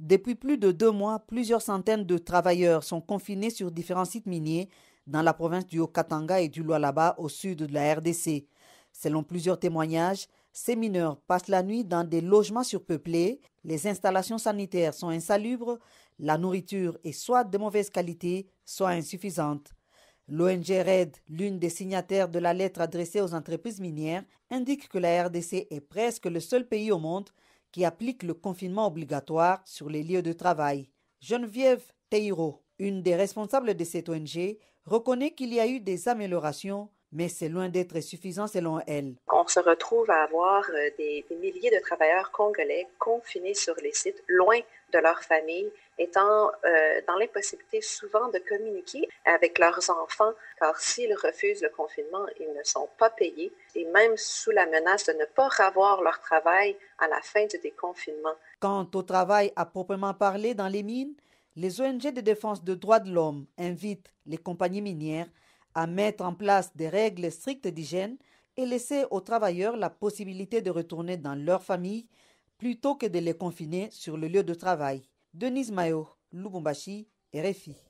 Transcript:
Depuis plus de deux mois, plusieurs centaines de travailleurs sont confinés sur différents sites miniers dans la province du Haut-Katanga et du Lualaba au sud de la RDC. Selon plusieurs témoignages, ces mineurs passent la nuit dans des logements surpeuplés, les installations sanitaires sont insalubres, la nourriture est soit de mauvaise qualité, soit insuffisante. L'ONG RED, l'une des signataires de la lettre adressée aux entreprises minières, indique que la RDC est presque le seul pays au monde qui applique le confinement obligatoire sur les lieux de travail. Geneviève Teiro, une des responsables de cette ONG, reconnaît qu'il y a eu des améliorations mais c'est loin d'être suffisant selon elle. On se retrouve à avoir euh, des, milliers de travailleurs congolais confinés sur les sites, loin de leur famille, étant euh, dans l'impossibilité souvent de communiquer avec leurs enfants, car s'ils refusent le confinement, ils ne sont pas payés, et même sous la menace de ne pas avoir leur travail à la fin du déconfinement. Quant au travail à proprement parler dans les mines, les ONG de défense des droits de l'homme invitent les compagnies minières à mettre en place des règles strictes d'hygiène et laisser aux travailleurs la possibilité de retourner dans leur famille plutôt que de les confiner sur le lieu de travail. Denise Mayo, Lubumbashi, RFI.